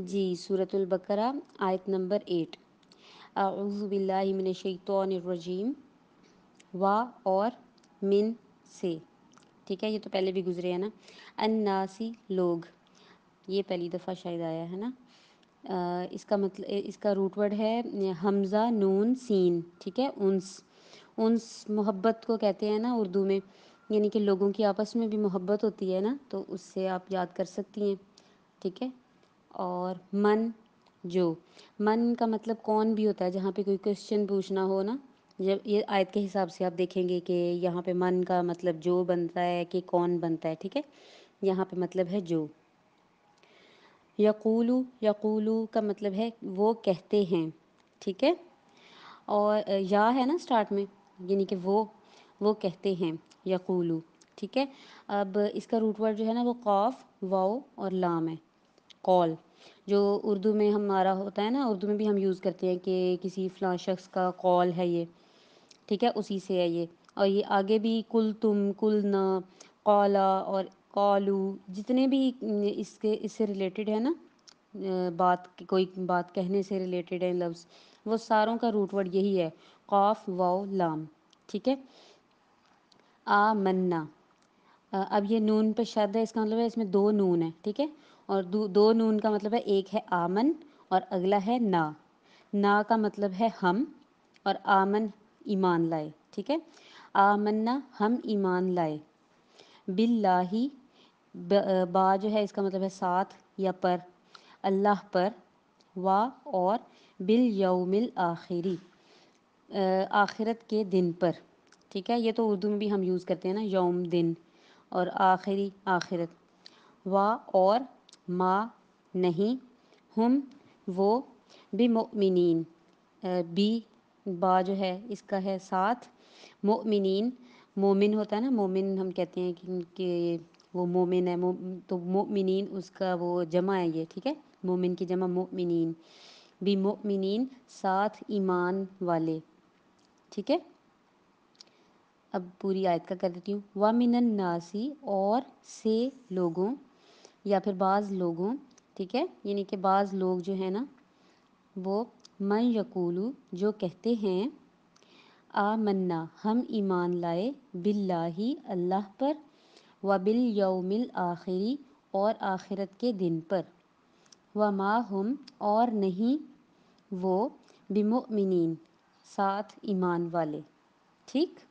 जी सूरतुल बकरा आयत number eight आउज़बिल्लिमिनशतरजीम वा और मिन से ठीक है ये तो पहले भी गुजरे हैं ना अन्नासी लोग ये पहली दफ़ा शायद आया है ना आ, इसका मतलब इसका रूट वर्ड है हमज़ा नून सीन ठीक है उन्स उन्स मोहब्बत को कहते हैं ना उर्दू में यानी कि लोगों की आपस में भी मोहब्बत होती है ना तो उससे आप याद कर सकती हैं ठीक है और मन जो मन का मतलब कौन भी होता है जहाँ पे कोई क्वेश्चन पूछना हो ना जब ये आयत के हिसाब से आप देखेंगे कि यहाँ पे मन का मतलब जो बनता है कि कौन बनता है ठीक है यहाँ पे मतलब है जो यकूलू यकूलू का मतलब है वो कहते हैं ठीक है और या है ना स्टार्ट में यानी कि वो वो कहते हैं यकूलू ठीक है अब इसका रूट वर्ड जो है ना वो कौफ वाओ और लाम है कॉल जो उर्दू में हमारा होता है ना उर्दू में भी हम यूज़ करते हैं कि किसी फ़लाँ शख्स का कॉल है ये ठीक है उसी से है ये और ये आगे भी कुल तुम कुल ना कौला और कॉलू जितने भी इसके इससे रिलेटेड है ना बात कोई बात कहने से रिलेटेड है लफ्ज़ वो सारों का रूट वर्ड यही है काफ वाओ लाम ठीक है आ मन्ना अब ये नून पर शब्द है इसका मतलब है इसमें दो नून है ठीक है और दो नून का मतलब है एक है आमन और अगला है ना ना का मतलब है हम और आमन ईमान लाए ठीक है आमन्ना हम ईमान लाए बिल्लाही बा जो है इसका मतलब है साथ या पर अल्लाह पर वा और बिल यौमिल आखिरी आखिरत के दिन पर ठीक है ये तो उर्दू में भी हम यूज़ करते हैं ना यौम दिन और आखिरी आखिरत वा और मा नहीं हम वो बेमोमिन बी बा जो है इसका है साथ मोमिन मोमिन होता है ना मोमिन हम कहते हैं कि, कि वो मोमिन है मो, तो मोमिन उसका वो जमा है ये ठीक है मोमिन की जमा मोमिन बी मोमिन साथ ईमान वाले ठीक है अब पूरी आयत का कर देती हूँ वामिन नासी और से लोगों या फिर बाज़ लोगों ठीक है यानी कि बाज़ लोग जो है ना वो मन यकूलू जो कहते हैं आ मन्ना हम ईमान लाए बिल्लाही अल्लाह पर व बिल यौमिल आखिरी और आखिरत के दिन पर व मा हम और नहीं वो बिमुमिन साथ ईमान वाले ठीक